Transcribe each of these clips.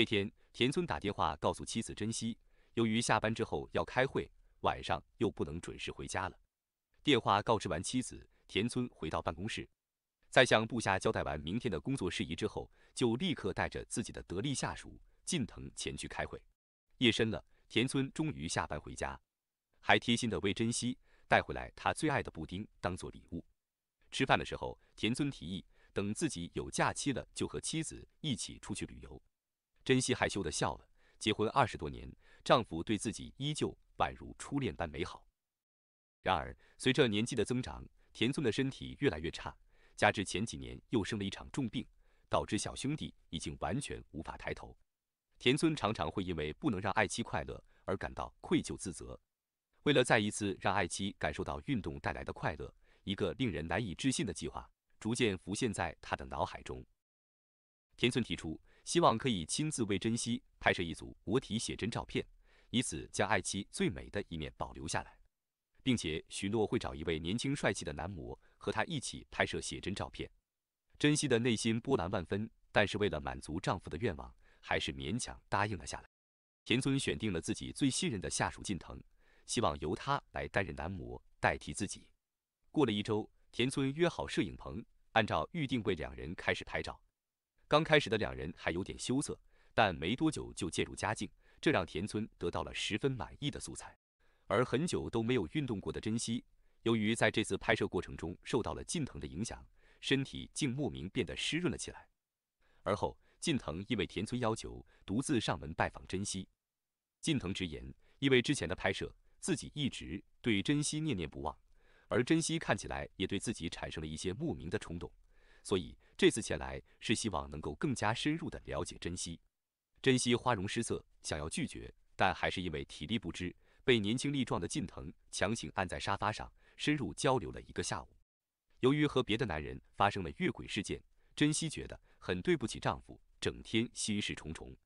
这天，田村打电话告诉妻子珍惜，由于下班之后要开会，晚上又不能准时回家了。电话告知完妻子，田村回到办公室，在向部下交代完明天的工作事宜之后，就立刻带着自己的得力下属近藤前去开会。夜深了，田村终于下班回家，还贴心的为珍惜带回来他最爱的布丁当做礼物。吃饭的时候，田村提议等自己有假期了，就和妻子一起出去旅游。珍惜害羞地笑了。结婚二十多年，丈夫对自己依旧宛如初恋般美好。然而，随着年纪的增长，田村的身体越来越差，加之前几年又生了一场重病，导致小兄弟已经完全无法抬头。田村常常会因为不能让爱妻快乐而感到愧疚自责。为了再一次让爱妻感受到运动带来的快乐，一个令人难以置信的计划逐渐浮现在他的脑海中。田村提出。希望可以亲自为珍惜拍摄一组裸体写真照片，以此将爱妻最美的一面保留下来，并且许诺会找一位年轻帅气的男模和他一起拍摄写真照片。珍惜的内心波澜万分，但是为了满足丈夫的愿望，还是勉强答应了下来。田村选定了自己最信任的下属近藤，希望由他来担任男模代替自己。过了一周，田村约好摄影棚，按照预定为两人开始拍照。刚开始的两人还有点羞涩，但没多久就渐入佳境，这让田村得到了十分满意的素材。而很久都没有运动过的珍惜，由于在这次拍摄过程中受到了近藤的影响，身体竟莫名变得湿润了起来。而后，近藤因为田村要求独自上门拜访珍惜。近藤直言，因为之前的拍摄，自己一直对珍惜念念不忘，而珍惜看起来也对自己产生了一些莫名的冲动，所以。这次前来是希望能够更加深入的了解珍惜，珍惜花容失色，想要拒绝，但还是因为体力不支，被年轻力壮的近藤强行按在沙发上，深入交流了一个下午。由于和别的男人发生了越轨事件，珍惜觉得很对不起丈夫，整天心事重重，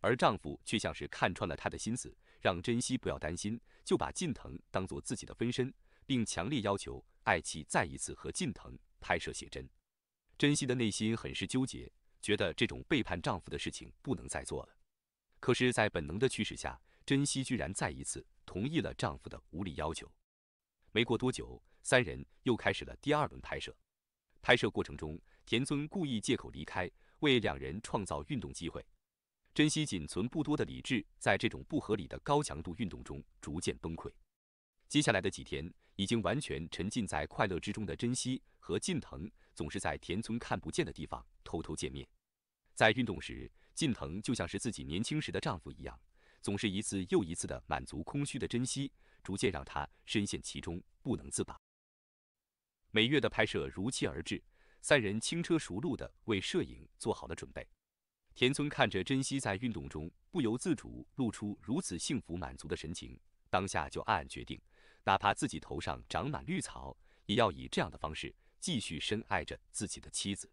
而丈夫却像是看穿了她的心思，让珍惜不要担心，就把近藤当做自己的分身，并强烈要求爱妻再一次和近藤拍摄写真。珍惜的内心很是纠结，觉得这种背叛丈夫的事情不能再做了。可是，在本能的驱使下，珍惜居然再一次同意了丈夫的无理要求。没过多久，三人又开始了第二轮拍摄。拍摄过程中，田村故意借口离开，为两人创造运动机会。珍惜仅存不多的理智，在这种不合理的高强度运动中逐渐崩溃。接下来的几天，已经完全沉浸在快乐之中的珍惜和近藤，总是在田村看不见的地方偷偷见面。在运动时，近藤就像是自己年轻时的丈夫一样，总是一次又一次的满足空虚的珍惜，逐渐让他深陷其中不能自拔。每月的拍摄如期而至，三人轻车熟路的为摄影做好了准备。田村看着珍惜在运动中不由自主露出如此幸福满足的神情，当下就暗暗决定。哪怕自己头上长满绿草，也要以这样的方式继续深爱着自己的妻子。